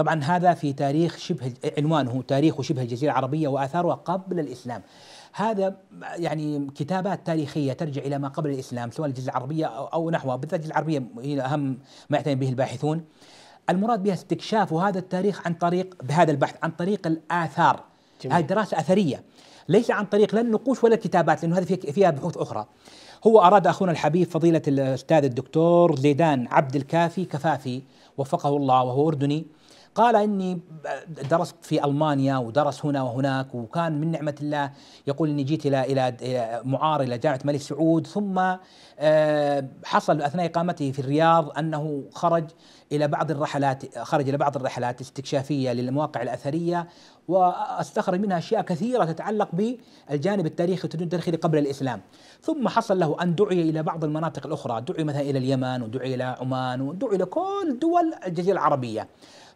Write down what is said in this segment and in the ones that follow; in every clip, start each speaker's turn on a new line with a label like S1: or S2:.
S1: طبعا هذا في تاريخ شبه عنوانه تاريخ شبه الجزيرة العربية وآثارها قبل الإسلام هذا يعني كتابات تاريخية ترجع إلى ما قبل الإسلام سواء الجزيرة العربية أو نحوها بالذات الجزيرة العربية هي أهم ما يعتني به الباحثون المراد بها استكشاف هذا التاريخ عن طريق بهذا البحث عن طريق الآثار جميل. هذه دراسة أثرية ليس عن طريق لا النقوش ولا الكتابات لأنه هذه فيها بحوث أخرى هو أراد أخونا الحبيب فضيلة الأستاذ الدكتور زيدان عبد الكافي كفافي وفقه الله وهو أردني قال اني درست في المانيا ودرس هنا وهناك وكان من نعمه الله يقول اني جيت الى الى معار الى جامعه الملك سعود ثم آه، حصل اثناء اقامته في الرياض انه خرج الى بعض الرحلات خرج الى بعض الرحلات استكشافيه للمواقع الاثريه واستخرج منها اشياء كثيره تتعلق بالجانب التاريخي التاريخي قبل الاسلام، ثم حصل له ان دعي الى بعض المناطق الاخرى، دعي مثلا الى اليمن ودعي الى عمان ودعي الى كل دول الجزيره العربيه.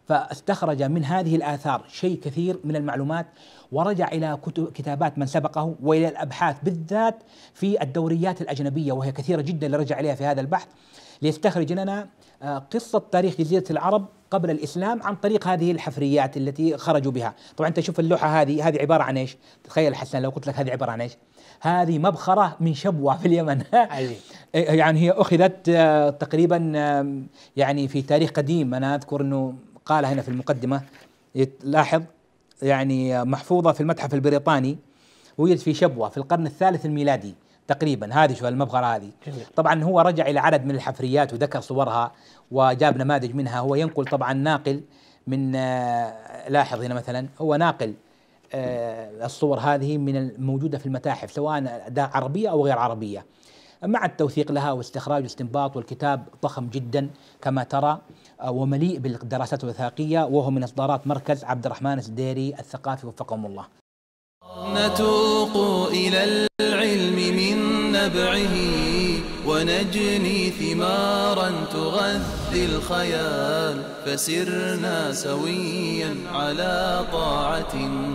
S1: فاستخرج من هذه الآثار شيء كثير من المعلومات ورجع إلى كتب كتابات من سبقه وإلى الأبحاث بالذات في الدوريات الأجنبية وهي كثيرة جدا اللي رجع إليها في هذا البحث ليستخرج لنا آه، قصة تاريخ جزيرة العرب قبل الإسلام عن طريق هذه الحفريات التي خرجوا بها طبعا أنت شوف اللوحة هذه هذه عبارة عن إيش تخيل حسن لو قلت لك هذه عبارة عن إيش هذه مبخرة من شبوة في اليمن إيه، يعني هي أخذت آه، تقريبا يعني في تاريخ قديم أنا أذكر أنه قال هنا في المقدمة لاحظ يعني محفوظة في المتحف البريطاني وجد في شبوة في القرن الثالث الميلادي تقريبا هذه شو المبخرة هذه طبعا هو رجع إلى عدد من الحفريات وذكر صورها وجاب نماذج منها هو ينقل طبعا ناقل من آه، لاحظ هنا مثلا هو ناقل آه، الصور هذه من الموجودة في المتاحف سواء عربية أو غير عربية مع التوثيق لها واستخراج واستنباط والكتاب ضخم جدا كما ترى آه، ومليء بالدراسات الوثائقية وهو من إصدارات مركز عبد الرحمن السديري الثقافي وفقهم الله نتوق إلى العلم من نبعه ونجني ثمارا تغذي الخيال فسرنا سويا على طاعة